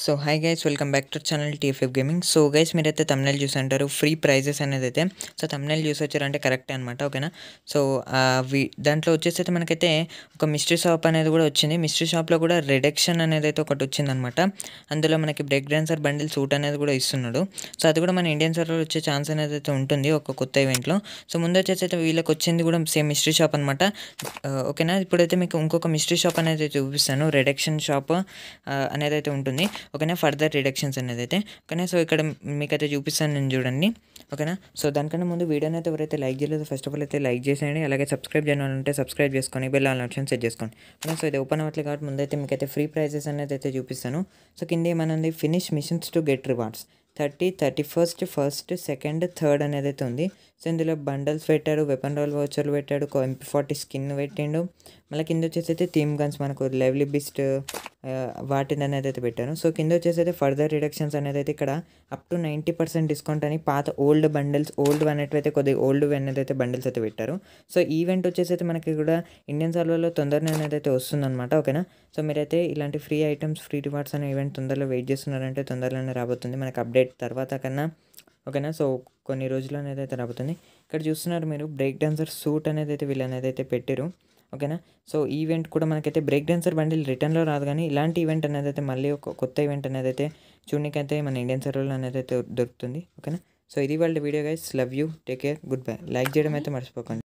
so hi guys welcome back to channel TFF gaming so guys మీరైతే తమిళ చూసి అంటారు free prices అనేది అయితే సో తమిళ చూసి వచ్చారంటే కరెక్టే అనమాట ఓకేనా సో దాంట్లో వచ్చేసి అయితే మనకైతే ఒక మిస్ట్రీ షాప్ అనేది కూడా వచ్చింది మిస్ట్రీ షాప్లో కూడా రిడక్షన్ అనేది అయితే ఒకటి వచ్చిందనమాట అందులో మనకి బ్రేక్ డ్యాన్సర్ బండిల్ సూట్ అనేది కూడా ఇస్తున్నాడు సో అది కూడా మన ఇండియన్ సర్వర్ వచ్చే ఛాన్స్ అనేది అయితే ఉంటుంది ఒక కొత్త ఈవెంట్లో సో ముందు వచ్చేసి అయితే వీళ్ళకి వచ్చింది కూడా సేమ్ మిస్ట్రీ షాప్ అనమాట ఓకేనా ఇప్పుడైతే మీకు ఇంకొక మిస్ట్రీ షాప్ అనేది చూపిస్తాను రిడక్షన్ షాప్ అనేది అయితే ఉంటుంది ఓకేనా ఫర్దర్ రిడక్షన్స్ అనేది అయితే ఓకేనా సో ఇక్కడ మీకైతే చూపిస్తాను నేను చూడండి ఓకేనా సో దానికన్నా ముందు వీడియోని అయితే ఎవరైతే లైక్ చేయలేదు ఫస్ట్ ఆఫ్ ఆల్ అయితే లైక్ చేసేయండి అలాగే సబ్స్క్రైబ్ చేయని ఉంటే సబ్స్క్రైబ్ చేసుకొని బిల్ ఆల్ ఆప్షన్ సెట్ చేసుకోండి ఓకేనా సో ఇది ఓపెన్ అవ్వట్లేదు కాబట్టి ముందైతే మీకైతే ఫ్రీ ప్రైజెస్ అనేది అయితే చూపిస్తాను సో కింద ఉంది finish missions to get rewards thirty thirty first first second third అనేది అయితే ఉంది సో ఇందులో బండల్స్ పెట్టాడు వెపన్ రోల్ వౌచర్లు పెట్టాడు ఎంపీ ఫార్టీ స్కిన్ పెట్టిండు మళ్ళీ కింద వచ్చేసి అయితే థీమ్ గన్స్ మనకు లెవ్లీ బిస్ట్ వాటిని అనేది అయితే పెట్టాను సో కింద వచ్చేసి అయితే ఫర్దర్ రిడక్షన్స్ అనేది అయితే ఇక్కడ up to ninety percent discount అని పాత ఓల్డ్ బండిల్స్ ఓల్డ్ అనేటివైతే కొద్దిగా ఓల్డ్ అనేది అయితే బండిల్స్ అయితే పెట్టారు సో ఈవెంట్ వచ్చేసి అయితే మనకి కూడా ఇండియన్ సర్వర్లో తొందరనే అనేది అయితే వస్తుందన్నమాట ఓకేనా సో మీరైతే ఇలాంటి ఫ్రీ ఐటమ్స్ ఫ్రీ రివార్డ్స్ అనే ఈవెంట్ తొందరలో వెయిట్ చేస్తున్నారంటే తొందరలోనే రాబోతుంది మనకు అప్డేట్ తర్వాత కన్నా ఓకేనా సో కొన్ని రోజులు అనేది అయితే రాబోతుంది ఇక్కడ చూస్తున్నారు మీరు బ్రేక్ డాన్సర్ సూట్ అనేది అయితే వీళ్ళు అనేది అయితే పెట్టారు ఓకేనా సో ఈవెంట్ కూడా మనకైతే బ్రేక్ డాన్సర్ బండిల్ రిటర్న్లో రాదు కానీ ఇలాంటి ఈవెంట్ అనేది అయితే మళ్ళీ ఒక కొత్త ఈవెంట్ అనేది అయితే చూడనికైతే మన ఇండియన్ సర్వర్లో అనేది అయితే దొరుకుతుంది ఓకేనా సో ఇది వాళ్ళ video guys love you take care goodbye like చేయడం అయితే మర్చిపోకండి